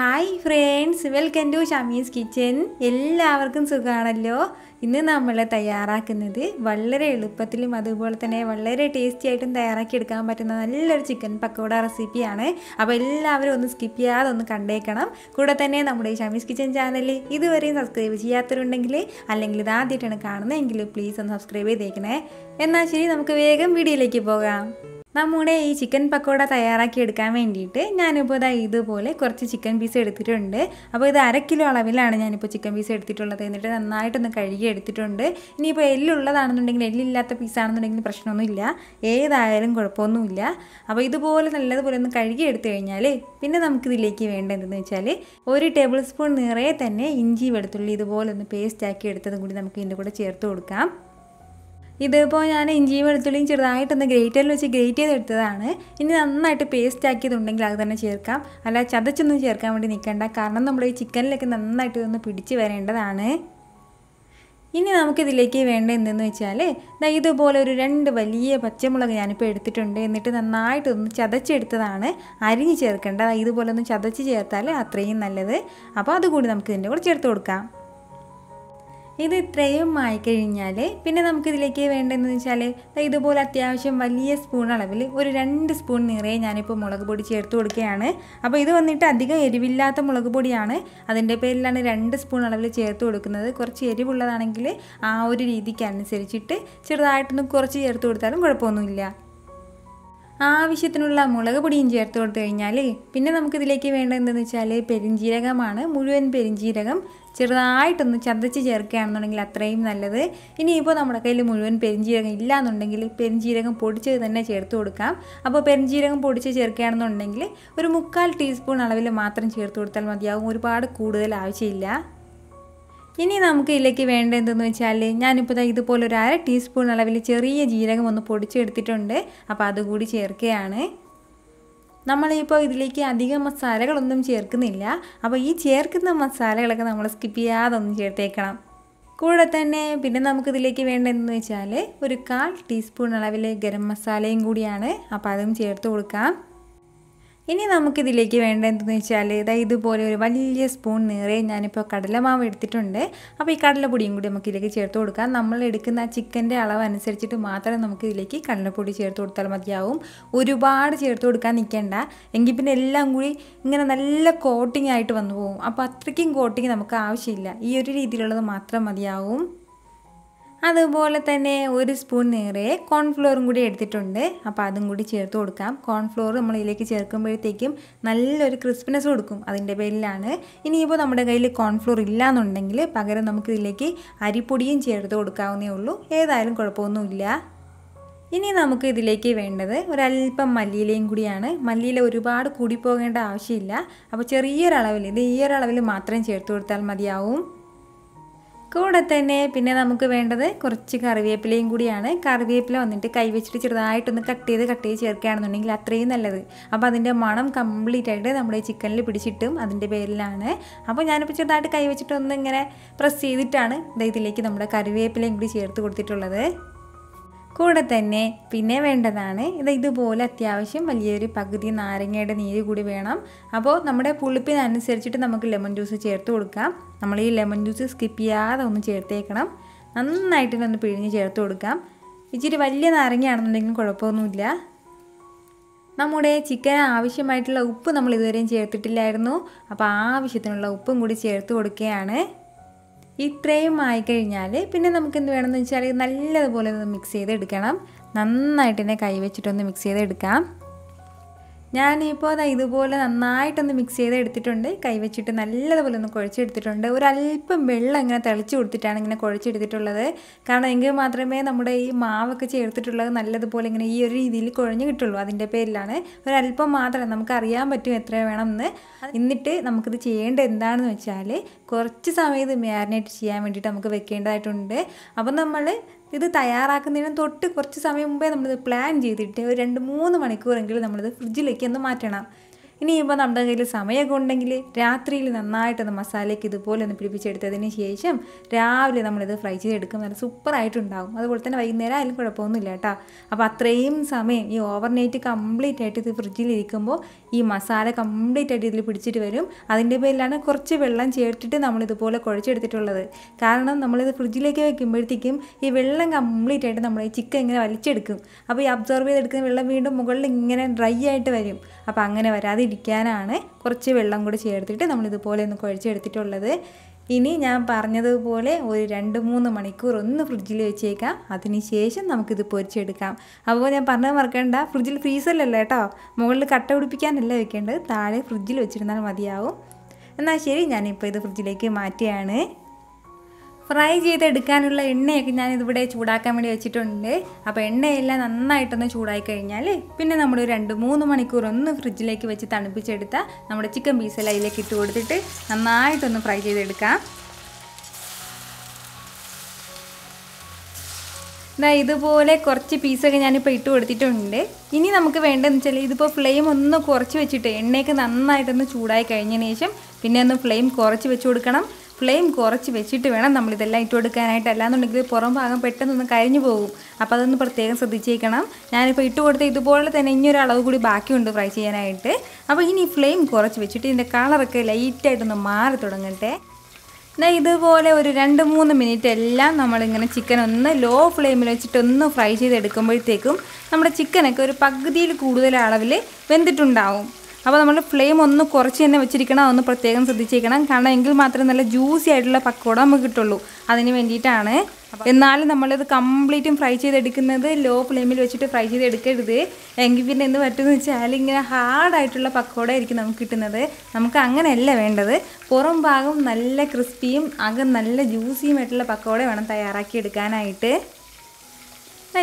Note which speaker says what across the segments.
Speaker 1: hi friends welcome to Shamees kitchen എല്ലാവർക്കും സുഖമാണല്ലോ ഇന്ന് നമ്മൾ തയ്യാറാക്കുന്നത് വളരെ എളുപ്പത്തിലും അതുപോലെ തന്നെ വളരെ ടേസ്റ്റി ആയിട്ടും തയ്യാറാക്കിയെടുക്കാൻ പറ്റുന്ന നല്ലൊരു ചിക്കൻ പക്കോട റെസിപ്പിയാണ് അപ്പോൾ എല്ലാവരും ഒന്ന് സ്കിപ്പ് ചെയ്യാതെ ഒന്ന് കണ്ടേക്കണം കൂടെ തന്നെ നമ്മുടെ ഷമീസ് കിച്ചൻ ചാനൽ ഇതുവരെയും സബ്സ്ക്രൈബ് ചെയ്യാത്തവരുണ്ടെങ്കിൽ അല്ലെങ്കിൽ ഇതാദ്യമായിട്ടാണ് കാണുന്നതെങ്കിൽ പ്ലീസ് ഒന്ന് സബ്സ്ക്രൈബ് ചെയ്തേക്കണേ എന്നാൽ ശരി നമുക്ക് വേഗം വീഡിയോയിലേക്ക് പോകാം നമ്മുടെ ഈ ചിക്കൻ പക്കോട തയ്യാറാക്കി എടുക്കാൻ വേണ്ടിയിട്ട് ഞാനിപ്പോൾ ഇതാ ഇതുപോലെ കുറച്ച് ചിക്കൻ പീസ് എടുത്തിട്ടുണ്ട് അപ്പോൾ ഇത് അര കിലോ അളവിലാണ് ഞാനിപ്പോൾ ചിക്കൻ പീസ് എടുത്തിട്ടുള്ളത് എന്നിട്ട് നന്നായിട്ടൊന്ന് കഴുകി എടുത്തിട്ടുണ്ട് ഇനിയിപ്പോൾ എല്ലുള്ളതാണെന്നുണ്ടെങ്കിൽ എല്ലില്ലാത്ത പീസാണെന്നുണ്ടെങ്കിൽ പ്രശ്നമൊന്നുമില്ല ഏതായാലും കുഴപ്പമൊന്നുമില്ല അപ്പോൾ ഇതുപോലെ നല്ലതുപോലെ ഒന്ന് കഴുകി എടുത്തു കഴിഞ്ഞാൽ പിന്നെ നമുക്കിതിലേക്ക് വേണ്ടതെന്ന് വെച്ചാൽ ഒരു ടേബിൾ സ്പൂൺ നിറയെ തന്നെ ഇഞ്ചി വെളുത്തുള്ളി ഇതുപോലെ ഒന്ന് പേസ്റ്റ് ആക്കി എടുത്തതും കൂടി നമുക്ക് ഇതിൻ്റെ കൂടെ ചേർത്ത് കൊടുക്കാം ഇതിപ്പോൾ ഞാൻ ഇഞ്ചിയും വെളുത്തുള്ളിയും ചെറുതായിട്ടൊന്ന് ഗ്രേറ്ററിൽ വെച്ച് ഗ്രേറ്റ് ചെയ്തെടുത്തതാണ് ഇനി നന്നായിട്ട് പേസ്റ്റ് ആക്കിയതുണ്ടെങ്കിൽ അത് തന്നെ ചേർക്കാം അല്ല ചതച്ചൊന്നും ചേർക്കാൻ വേണ്ടി നിൽക്കേണ്ട കാരണം നമ്മൾ ഈ ചിക്കനിലൊക്കെ നന്നായിട്ട് ഇതൊന്ന് പിടിച്ച് വരേണ്ടതാണ് ഇനി നമുക്കിതിലേക്ക് വേണ്ട എന്തെന്ന് വെച്ചാൽ ദാ ഇതുപോലെ ഒരു രണ്ട് വലിയ പച്ചമുളക് ഞാനിപ്പോൾ എടുത്തിട്ടുണ്ട് എന്നിട്ട് നന്നായിട്ടൊന്ന് ചതച്ചെടുത്തതാണ് അരിഞ്ഞ് ചേർക്കേണ്ടത് ഇതുപോലെ ഒന്ന് ചതച്ച് ചേർത്താൽ അത്രയും നല്ലത് അപ്പോൾ അതുകൂടി നമുക്ക് ഇതിൻ്റെ കൂടെ ചേർത്ത് കൊടുക്കാം ഇത് ഇത്രയും ആയിക്കഴിഞ്ഞാൽ പിന്നെ നമുക്കിതിലേക്ക് വേണ്ടതെന്ന് വെച്ചാൽ ഇതുപോലെ അത്യാവശ്യം വലിയ സ്പൂൺ അളവിൽ ഒരു രണ്ട് സ്പൂൺ നിറയെ ഞാനിപ്പോൾ മുളക് പൊടി ചേർത്ത് കൊടുക്കുകയാണ് അപ്പോൾ ഇത് വന്നിട്ട് അധികം എരിവില്ലാത്ത മുളക് പൊടിയാണ് അതിൻ്റെ പേരിലാണ് രണ്ട് സ്പൂൺ അളവിൽ ചേർത്ത് കൊടുക്കുന്നത് കുറച്ച് എരിവുള്ളതാണെങ്കിൽ ആ ഒരു രീതിക്കനുസരിച്ചിട്ട് ചെറുതായിട്ടൊന്ന് കുറച്ച് ചേർത്ത് കൊടുത്താലും കുഴപ്പമൊന്നുമില്ല ആവശ്യത്തിനുള്ള മുളക് പൊടിയും ചേർത്ത് കൊടുത്തു കഴിഞ്ഞാൽ പിന്നെ നമുക്കിതിലേക്ക് വേണ്ടത് എന്തെന്ന് വെച്ചാൽ പെരിഞ്ചീരകമാണ് മുഴുവൻ പെരിഞ്ചീരകം ചെറുതായിട്ടൊന്ന് ചതച്ച് ചേർക്കുകയാണെന്നുണ്ടെങ്കിൽ അത്രയും നല്ലത് ഇനിയിപ്പോൾ നമ്മുടെ കയ്യിൽ മുഴുവൻ പെരിഞ്ചീരകം ഇല്ല എന്നുണ്ടെങ്കിൽ പെരിഞ്ചീരകം പൊടിച്ചത് തന്നെ ചേർത്ത് കൊടുക്കാം അപ്പോൾ പെരിഞ്ചീരകം പൊടിച്ച് ചേർക്കുകയാണെന്നുണ്ടെങ്കിൽ ഒരു മുക്കാൽ ടീസ്പൂൺ അളവിൽ മാത്രം ചേർത്ത് കൊടുത്താൽ മതിയാകും ഒരുപാട് കൂടുതൽ ആവശ്യമില്ല ഇനി നമുക്ക് ഇതിലേക്ക് വേണ്ട വെച്ചാൽ ഞാനിപ്പോൾ ഇതുപോലെ ഒരു അര ടീസ്പൂൺ അളവിൽ ചെറിയ ജീരകം ഒന്ന് പൊടിച്ചെടുത്തിട്ടുണ്ട് അപ്പോൾ അതുകൂടി ചേർക്കുകയാണ് നമ്മളിപ്പോൾ ഇതിലേക്ക് അധികം മസാലകളൊന്നും ചേർക്കുന്നില്ല അപ്പോൾ ഈ ചേർക്കുന്ന മസാലകളൊക്കെ നമ്മൾ സ്കിപ്പ് ചെയ്യാതെ ഒന്ന് ചേർത്തേക്കണം കൂടെ തന്നെ പിന്നെ നമുക്കിതിലേക്ക് വേണ്ടതെന്ന് വെച്ചാൽ ഒരു കാൽ ടീസ്പൂൺ അളവിൽ ഗരം മസാലയും കൂടിയാണ് അപ്പോൾ അതും ചേർത്ത് കൊടുക്കാം ഇനി നമുക്കിതിലേക്ക് വേണ്ട എന്തെന്ന് വെച്ചാൽ ഇതാ ഇതുപോലെ ഒരു വലിയ സ്പൂൺ നിറയെ ഞാനിപ്പോൾ കടലമാവ് എടുത്തിട്ടുണ്ട് അപ്പോൾ ഈ കടലപ്പൊടിയും കൂടി നമുക്ക് ഇതിലേക്ക് ചേർത്ത് കൊടുക്കാം നമ്മൾ എടുക്കുന്ന ചിക്കൻ്റെ അളവ് അനുസരിച്ചിട്ട് മാത്രം നമുക്ക് ഇതിലേക്ക് കടലപ്പൊടി ചേർത്ത് കൊടുത്താൽ മതിയാവും ഒരുപാട് ചേർത്ത് കൊടുക്കാൻ നിൽക്കേണ്ട എങ്കിൽ പിന്നെ എല്ലാം കൂടി ഇങ്ങനെ നല്ല കോട്ടിംഗ് ആയിട്ട് വന്നു പോകും അപ്പോൾ അത്രയ്ക്കും കോട്ടിങ് നമുക്ക് ആവശ്യമില്ല ഈ ഒരു രീതിയിലുള്ളത് മാത്രം മതിയാവും അതുപോലെ തന്നെ ഒരു സ്പൂൺ നേരെ കോൺഫ്ലോറും കൂടി എടുത്തിട്ടുണ്ട് അപ്പോൾ അതും കൂടി ചേർത്ത് കൊടുക്കാം കോൺഫ്ലോർ നമ്മൾ ഇതിലേക്ക് ചേർക്കുമ്പോഴത്തേക്കും നല്ലൊരു ക്രിസ്പിനെസ് കൊടുക്കും അതിൻ്റെ പേരിലാണ് ഇനിയിപ്പോൾ നമ്മുടെ കയ്യിൽ കോൺഫ്ലോർ ഇല്ലയെന്നുണ്ടെങ്കിൽ പകരം നമുക്ക് ഇതിലേക്ക് അരിപ്പൊടിയും ചേർത്ത് കൊടുക്കാവുന്നേ ഉള്ളൂ ഏതായാലും കുഴപ്പമൊന്നുമില്ല ഇനി നമുക്ക് ഇതിലേക്ക് വേണ്ടത് ഒരല്പം മല്ലിയിലയും കൂടിയാണ് മല്ലിയില ഒരുപാട് കൂടി ആവശ്യമില്ല അപ്പോൾ ചെറിയൊരളവിൽ ഇത് ഈ അളവിൽ മാത്രം ചേർത്ത് കൊടുത്താൽ മതിയാവും കൂടെ തന്നെ പിന്നെ നമുക്ക് വേണ്ടത് കുറച്ച് കറിവേപ്പിലയും കൂടിയാണ് കറിവേപ്പില വന്നിട്ട് കൈ വെച്ചിട്ട് ചെറുതായിട്ടൊന്ന് കട്ട് ചെയ്ത് കട്ട് ചെയ്ത് ചേർക്കുകയാണെന്നുണ്ടെങ്കിൽ അത്രയും നല്ലത് അപ്പോൾ അതിൻ്റെ മണം കംപ്ലീറ്റ് ആയിട്ട് നമ്മുടെ ചിക്കനിൽ പിടിച്ചിട്ടും അതിൻ്റെ പേരിലാണ് അപ്പോൾ ഞാനിപ്പോൾ ചെറുതായിട്ട് കൈ വെച്ചിട്ട് ഒന്ന് ഇങ്ങനെ പ്രസ് ചെയ്തിട്ടാണ് ഇതിലേക്ക് നമ്മുടെ കറിവേപ്പിലയും കൂടി ചേർത്ത് കൊടുത്തിട്ടുള്ളത് കൂടെ തന്നെ പിന്നെ വേണ്ടതാണ് ഇത് ഇതുപോലെ അത്യാവശ്യം വലിയൊരു പകുതി നാരങ്ങയുടെ നീര് കൂടി വേണം അപ്പോൾ നമ്മുടെ പുളിപ്പിനനുസരിച്ചിട്ട് നമുക്ക് ലെമൺ ജ്യൂസ് ചേർത്ത് കൊടുക്കാം നമ്മൾ ഈ ലെമൺ ജ്യൂസ് സ്കിപ്പ് ചെയ്യാതെ ഒന്ന് ചേർത്തേക്കണം നന്നായിട്ട് ഒന്ന് പിഴിഞ്ഞ് ചേർത്ത് കൊടുക്കാം ഇച്ചിരി വലിയ നാരങ്ങയാണെന്നുണ്ടെങ്കിലും കുഴപ്പമൊന്നുമില്ല നമ്മുടെ ചിക്കൻ ആവശ്യമായിട്ടുള്ള ഉപ്പ് നമ്മൾ ഇതുവരെയും ചേർത്തിട്ടില്ലായിരുന്നു അപ്പോൾ ആവശ്യത്തിനുള്ള ഉപ്പും കൂടി ചേർത്ത് കൊടുക്കുകയാണ് ഇത്രയും ആയി കഴിഞ്ഞാൽ പിന്നെ നമുക്ക് എന്ത് വേണമെന്ന് വെച്ചാൽ നല്ലതുപോലെ ഒന്ന് മിക്സ് ചെയ്തെടുക്കണം നന്നായിട്ട് തന്നെ കൈവച്ചിട്ടൊന്ന് മിക്സ് ചെയ്തെടുക്കാം ഞാനിപ്പോൾ അത് ഇതുപോലെ നന്നായിട്ടൊന്ന് മിക്സ് ചെയ്തെടുത്തിട്ടുണ്ട് കൈ കൈവച്ചിട്ട് നല്ലതുപോലെ ഒന്ന് കുഴച്ചെടുത്തിട്ടുണ്ട് ഒരല്പം വെള്ളം ഇങ്ങനെ തെളിച്ച് കൊടുത്തിട്ടാണ് ഇങ്ങനെ കുഴച്ചെടുത്തിട്ടുള്ളത് കാരണം എങ്കിൽ മാത്രമേ നമ്മുടെ ഈ മാവൊക്കെ ചേർത്തിട്ടുള്ളത് നല്ലതുപോലെ ഇങ്ങനെ ഈ ഒരു രീതിയിൽ കുഴഞ്ഞ് കിട്ടുള്ളൂ അതിൻ്റെ പേരിലാണ് ഒരല്പം മാത്രം നമുക്കറിയാൻ പറ്റും എത്ര വേണം എന്ന് എന്നിട്ട് നമുക്കിത് ചെയ്യേണ്ടത് എന്താണെന്ന് വെച്ചാൽ കുറച്ച് സമയം ഇത് മാരിനേറ്റ് ചെയ്യാൻ വേണ്ടിയിട്ട് നമുക്ക് വെക്കേണ്ടതായിട്ടുണ്ട് അപ്പം നമ്മൾ ഇത് തയ്യാറാക്കുന്നതിനും തൊട്ട് കുറച്ച് സമയം മുമ്പേ നമ്മളിത് പ്ലാൻ ചെയ്തിട്ട് ഒരു രണ്ട് മൂന്ന് മണിക്കൂറെങ്കിലും നമ്മളിത് ഫ്രിഡ്ജിലേക്ക് ഒന്ന് മാറ്റണം ഇനിയിപ്പോൾ നമ്മുടെ കയ്യിൽ സമയമൊക്കെ ഉണ്ടെങ്കിൽ രാത്രിയിൽ നന്നായിട്ടൊന്ന് മസാലയ്ക്ക് ഇതുപോലെ ഒന്ന് പിടിപ്പിച്ചെടുത്തതിന് ശേഷം രാവിലെ നമ്മളിത് ഫ്രൈ ചെയ്തെടുക്കും നല്ല സൂപ്പറായിട്ടുണ്ടാകും അതുപോലെ തന്നെ വൈകുന്നേരം ആയാലും കുഴപ്പമൊന്നുമില്ല കേട്ടോ അപ്പോൾ അത്രയും സമയം ഈ ഓവർനൈറ്റ് കംപ്ലീറ്റ് ആയിട്ട് ഇത് ഫ്രിഡ്ജിലിരിക്കുമ്പോൾ ഈ മസാല കംപ്ലീറ്റ് ആയിട്ട് ഇതിൽ പിടിച്ചിട്ട് വരും അതിൻ്റെ പേരിലാണ് കുറച്ച് വെള്ളം ചേർത്തിട്ട് നമ്മളിതുപോലെ കുഴച്ചെടുത്തിട്ടുള്ളത് കാരണം നമ്മളിത് ഫ്രിഡ്ജിലേക്ക് വെക്കുമ്പോഴത്തേക്കും ഈ വെള്ളം കംപ്ലീറ്റ് ആയിട്ട് നമ്മൾ ഈ ചിക്കൻ ഇങ്ങനെ വലിച്ചെടുക്കും അപ്പോൾ ഈ അബ്സോർബ് ചെയ്തെടുക്കുന്ന വെള്ളം വീണ്ടും മുകളിൽ ഇങ്ങനെ ഡ്രൈ ആയിട്ട് വരും അപ്പോൾ അങ്ങനെ വരാതെ ഇരിക്കാനാണ് കുറച്ച് വെള്ളം കൂടി ചേർത്തിട്ട് നമ്മളിതുപോലെ ഒന്ന് കുഴച്ചെടുത്തിട്ടുള്ളത് ഇനി ഞാൻ പറഞ്ഞതുപോലെ ഒരു രണ്ട് മൂന്ന് മണിക്കൂർ ഒന്ന് ഫ്രിഡ്ജിൽ വെച്ചേക്കാം അതിനുശേഷം നമുക്കിത് പൊരിച്ചെടുക്കാം അപ്പോൾ ഞാൻ പറഞ്ഞത് മറക്കണ്ട ഫ്രിഡ്ജിൽ ഫ്രീസറിലല്ല കേട്ടോ മുകളിൽ കട്ട പിടിപ്പിക്കാനല്ല വെക്കേണ്ടത് താഴെ ഫ്രിഡ്ജിൽ വെച്ചിരുന്നാൽ മതിയാവും എന്നാൽ ശരി ഞാനിപ്പോൾ ഇത് ഫ്രിഡ്ജിലേക്ക് മാറ്റുകയാണ് ഫ്രൈ ചെയ്തെടുക്കാനുള്ള എണ്ണയൊക്കെ ഞാൻ ഇതിവിടെ ചൂടാക്കാൻ വേണ്ടി വെച്ചിട്ടുണ്ട് അപ്പോൾ എണ്ണയെല്ലാം നന്നായിട്ടൊന്ന് ചൂടായി കഴിഞ്ഞാൽ പിന്നെ നമ്മൾ രണ്ട് മൂന്ന് മണിക്കൂർ ഒന്ന് ഫ്രിഡ്ജിലേക്ക് വെച്ച് തണുപ്പിച്ചെടുത്ത നമ്മുടെ ചിക്കൻ പീസെല്ലാം അതിലേക്ക് ഇട്ട് കൊടുത്തിട്ട് നന്നായിട്ടൊന്ന് ഫ്രൈ ചെയ്തെടുക്കാം ഇതാ ഇതുപോലെ കുറച്ച് പീസൊക്കെ ഞാനിപ്പോൾ ഇട്ട് കൊടുത്തിട്ടുണ്ട് ഇനി നമുക്ക് വേണ്ടതെന്ന് വെച്ചാൽ ഇതിപ്പോൾ ഫ്ലെയിം ഒന്ന് കുറച്ച് വെച്ചിട്ട് എണ്ണയൊക്കെ നന്നായിട്ടൊന്ന് ചൂടായി കഴിഞ്ഞതിന് ശേഷം പിന്നെ ഒന്ന് ഫ്ലെയിം കുറച്ച് വെച്ച് കൊടുക്കണം ഫ്ലെയിം കുറച്ച് വെച്ചിട്ട് വേണം നമ്മൾ ഇതെല്ലാം ഇട്ട് കൊടുക്കാനായിട്ട് അല്ലാന്നുണ്ടെങ്കിൽ പുറം ഭാഗം പെട്ടെന്നൊന്ന് കരിഞ്ഞു പോകും അപ്പോൾ അതൊന്ന് പ്രത്യേകം ശ്രദ്ധിച്ചേക്കണം ഞാനിപ്പോൾ ഇട്ട് കൊടുത്ത ഇതുപോലെ തന്നെ ഇനിയൊരു അളവ് കൂടി ബാക്കിയുണ്ട് ഫ്രൈ ചെയ്യാനായിട്ട് അപ്പോൾ ഇനി ഫ്ലെയിം കുറച്ച് വെച്ചിട്ട് ഇതിൻ്റെ കളറൊക്കെ ലൈറ്റായിട്ടൊന്ന് മാറി തുടങ്ങട്ടെ ഇതുപോലെ ഒരു രണ്ട് മൂന്ന് മിനിറ്റ് എല്ലാം നമ്മളിങ്ങനെ ചിക്കൻ ഒന്ന് ലോ ഫ്ലെയിമിൽ വെച്ചിട്ട് ഒന്ന് ഫ്രൈ ചെയ്തെടുക്കുമ്പോഴത്തേക്കും നമ്മുടെ ചിക്കനൊക്കെ ഒരു പകുതിയിൽ കൂടുതൽ അളവിൽ വെന്തിട്ടുണ്ടാവും അപ്പോൾ നമ്മൾ ഫ്ലെയിം ഒന്ന് കുറച്ച് തന്നെ വെച്ചിരിക്കണം ഒന്ന് പ്രത്യേകം ശ്രദ്ധിച്ചിരിക്കണം കാരണം എങ്കിൽ മാത്രമേ നല്ല ജ്യൂസി ആയിട്ടുള്ള പക്കോട നമുക്ക് കിട്ടുള്ളൂ അതിന് വേണ്ടിയിട്ടാണ് എന്നാലും നമ്മളിത് കംപ്ലീറ്റും ഫ്രൈ ചെയ്തെടുക്കുന്നത് ലോ ഫ്ലെയിമിൽ വെച്ചിട്ട് ഫ്രൈ ചെയ്തെടുക്കരുത് എങ്കിൽ പിന്നെ എന്ത് പറ്റുമെന്ന് വെച്ചാൽ ഇങ്ങനെ ഹാർഡായിട്ടുള്ള പക്കോട ആയിരിക്കും നമുക്ക് കിട്ടുന്നത് നമുക്ക് അങ്ങനെയല്ല വേണ്ടത് പുറം ഭാഗം നല്ല ക്രിസ്പിയും അകം നല്ല ജ്യൂസിയും ആയിട്ടുള്ള പക്കോട വേണം തയ്യാറാക്കി എടുക്കാനായിട്ട്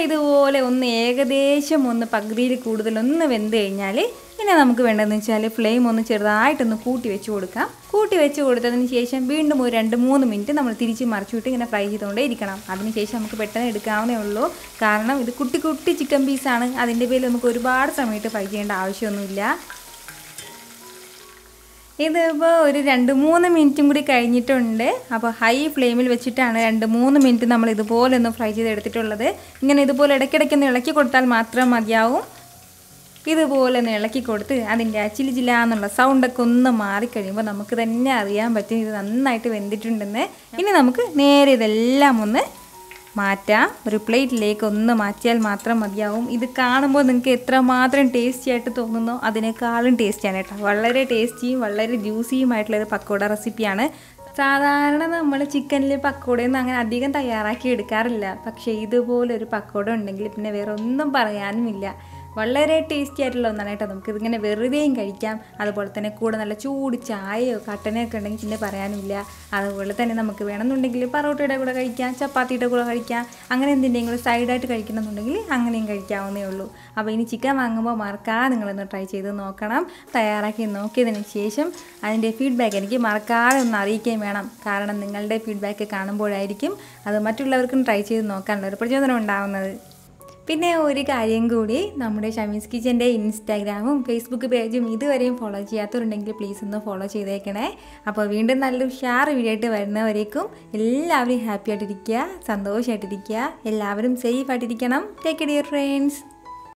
Speaker 1: ഇതുപോലെ ഒന്ന് ഏകദേശം ഒന്ന് പകുതിയിൽ കൂടുതലൊന്ന് വെന്ത് കഴിഞ്ഞാൽ പിന്നെ നമുക്ക് വേണ്ടതെന്ന് വെച്ചാൽ ഫ്ലെയിം ഒന്ന് ചെറുതായിട്ടൊന്ന് കൂട്ടി വെച്ച് കൊടുക്കാം കൂട്ടി വെച്ച് കൊടുത്തതിന് ശേഷം വീണ്ടും ഒരു രണ്ട് മൂന്ന് മിനിറ്റ് നമ്മൾ തിരിച്ച് മറിച്ചിട്ട് ഇങ്ങനെ ഫ്രൈ ചെയ്തുകൊണ്ടേ ഇരിക്കണം അതിനുശേഷം നമുക്ക് പെട്ടെന്ന് എടുക്കാവുന്നേ ഉള്ളൂ കാരണം ഇത് കുട്ടി കുട്ടി ചിക്കൻ പീസാണ് അതിൻ്റെ പേരിൽ നമുക്ക് ഒരുപാട് സമയത്ത് ഫ്രൈ ചെയ്യേണ്ട ആവശ്യമൊന്നുമില്ല ഇതിപ്പോൾ ഒരു രണ്ട് മൂന്ന് മിനിറ്റും കൂടി കഴിഞ്ഞിട്ടുണ്ട് അപ്പോൾ ഹൈ ഫ്ലെയിമിൽ വെച്ചിട്ടാണ് രണ്ട് മൂന്ന് മിനിറ്റ് നമ്മൾ ഇതുപോലെ ഒന്ന് ഫ്രൈ ചെയ്തെടുത്തിട്ടുള്ളത് ഇങ്ങനെ ഇതുപോലെ ഇടയ്ക്കിടയ്ക്ക് ഒന്ന് ഇളക്കി കൊടുത്താൽ മാത്രം മതിയാവും ഇതുപോലെ ഒന്ന് ഇളക്കി കൊടുത്ത് അതിൻ്റെ അച്ചിലി ചില എന്നുള്ള സൗണ്ടൊക്കെ ഒന്ന് മാറിക്കഴിയുമ്പോൾ നമുക്ക് തന്നെ അറിയാൻ പറ്റും ഇത് നന്നായിട്ട് വെന്തിട്ടുണ്ടെന്ന് ഇനി നമുക്ക് നേരെ ഇതെല്ലാം ഒന്ന് മാറ്റാം ഒരു പ്ലേറ്റിലേക്ക് ഒന്ന് മാറ്റിയാൽ മാത്രം മതിയാവും ഇത് കാണുമ്പോൾ നിങ്ങൾക്ക് എത്രമാത്രം ടേസ്റ്റി ആയിട്ട് തോന്നുന്നോ അതിനേക്കാളും ടേസ്റ്റിയാണ് കേട്ടോ വളരെ ടേസ്റ്റിയും വളരെ ജ്യൂസിയുമായിട്ടുള്ള ഒരു പക്കോട റെസിപ്പിയാണ് സാധാരണ നമ്മൾ ചിക്കനിൽ പക്കോടയൊന്നും അങ്ങനെ അധികം തയ്യാറാക്കി എടുക്കാറില്ല പക്ഷേ ഇതുപോലൊരു പക്കോട ഉണ്ടെങ്കിൽ പിന്നെ വേറെ ഒന്നും പറയാനുമില്ല വളരെ ടേസ്റ്റി ആയിട്ടുള്ള ഒന്നാണ് കേട്ടോ നമുക്കിത് വെറുതെയും കഴിക്കാം അതുപോലെ തന്നെ കൂടെ നല്ല ചൂട് ചായയോ കട്ടനയൊക്കെ ഉണ്ടെങ്കിൽ പിന്നെ പറയാനില്ല അതുപോലെ തന്നെ നമുക്ക് വേണമെന്നുണ്ടെങ്കിൽ പറോട്ടയുടെ കൂടെ കഴിക്കാം ചപ്പാത്തിയുടെ കൂടെ കഴിക്കാം അങ്ങനെ എന്തിൻ്റെയും കൂടെ സൈഡായിട്ട് കഴിക്കണമെന്നുണ്ടെങ്കിൽ അങ്ങനെയും കഴിക്കാവുന്നേ ഉള്ളൂ അപ്പോൾ ഇനി ചിക്കൻ വാങ്ങുമ്പോൾ മറക്കാതെ നിങ്ങളൊന്ന് ട്രൈ ചെയ്ത് നോക്കണം തയ്യാറാക്കി നോക്കിയതിന് ശേഷം അതിൻ്റെ ഫീഡ്ബാക്ക് എനിക്ക് മറക്കാതെ ഒന്ന് അറിയിക്കുകയും വേണം കാരണം നിങ്ങളുടെ ഫീഡ്ബാക്ക് കാണുമ്പോഴായിരിക്കും അത് മറ്റുള്ളവർക്കും ട്രൈ ചെയ്ത് നോക്കാനുള്ള ഒരു പ്രചോദനം ഉണ്ടാവുന്നത് പിന്നെ ഒരു കാര്യം കൂടി നമ്മുടെ ഷമീസ് കിച്ചൻ്റെ ഇൻസ്റ്റാഗ്രാമും ഫേസ്ബുക്ക് പേജും ഇതുവരെയും ഫോളോ ചെയ്യാത്തവരുണ്ടെങ്കിൽ പ്ലീസ് ഒന്ന് ഫോളോ ചെയ്തേക്കണേ അപ്പോൾ വീണ്ടും നല്ല ഉഷാർ വീഡിയോ ആയിട്ട് വരുന്നവരേക്കും എല്ലാവരും ഹാപ്പി ആയിട്ടിരിക്കുക സന്തോഷമായിട്ടിരിക്കുക എല്ലാവരും സേഫ് ആയിട്ടിരിക്കണം ടേക്ക് ഡിയർ ഫ്രണ്ട്സ്